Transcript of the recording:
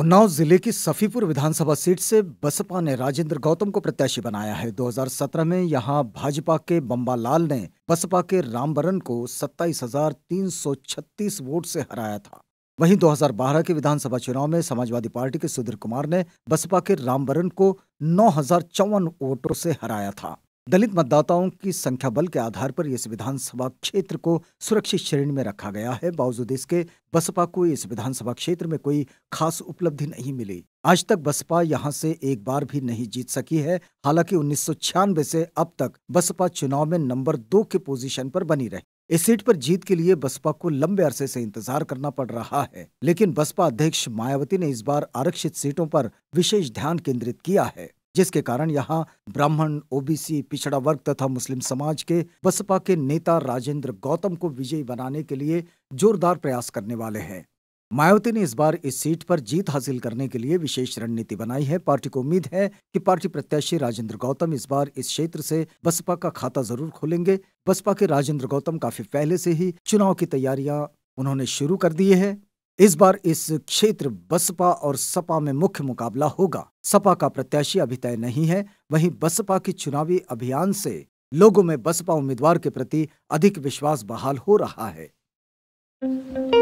उन्नाव जिले की सफीपुर विधानसभा सीट से बसपा ने राजेंद्र गौतम को प्रत्याशी बनाया है 2017 में यहां भाजपा के बम्बा लाल ने बसपा के रामबरन को सत्ताईस वोट से हराया था वहीं 2012 के विधानसभा चुनाव में समाजवादी पार्टी के सुधीर कुमार ने बसपा के रामबरन को नौ वोटों से हराया था दलित मतदाताओं की संख्या बल के आधार पर इस विधानसभा क्षेत्र को सुरक्षित श्रेणी में रखा गया है बावजूद इसके बसपा को इस विधानसभा क्षेत्र में कोई खास उपलब्धि नहीं मिली आज तक बसपा यहां से एक बार भी नहीं जीत सकी है हालांकि उन्नीस से अब तक बसपा चुनाव में नंबर दो के पोजीशन पर बनी रही इस सीट पर जीत के लिए बसपा को लंबे अरसे से इंतजार करना पड़ रहा है लेकिन बसपा अध्यक्ष मायावती ने इस बार आरक्षित सीटों पर विशेष ध्यान केंद्रित किया है जिसके कारण यहाँ ब्राह्मण ओबीसी पिछड़ा वर्ग तथा मुस्लिम समाज के बसपा के नेता राजेंद्र गौतम को विजयी बनाने के लिए जोरदार प्रयास करने वाले हैं मायावती ने इस बार इस सीट पर जीत हासिल करने के लिए विशेष रणनीति बनाई है पार्टी को उम्मीद है कि पार्टी प्रत्याशी राजेंद्र गौतम इस बार इस क्षेत्र से बसपा का खाता जरूर खोलेंगे बसपा के राजेंद्र गौतम काफी पहले से ही चुनाव की तैयारियां उन्होंने शुरू कर दी है इस बार इस क्षेत्र बसपा और सपा में मुख्य मुकाबला होगा सपा का प्रत्याशी अभी तय नहीं है वहीं बसपा के चुनावी अभियान से लोगों में बसपा उम्मीदवार के प्रति अधिक विश्वास बहाल हो रहा है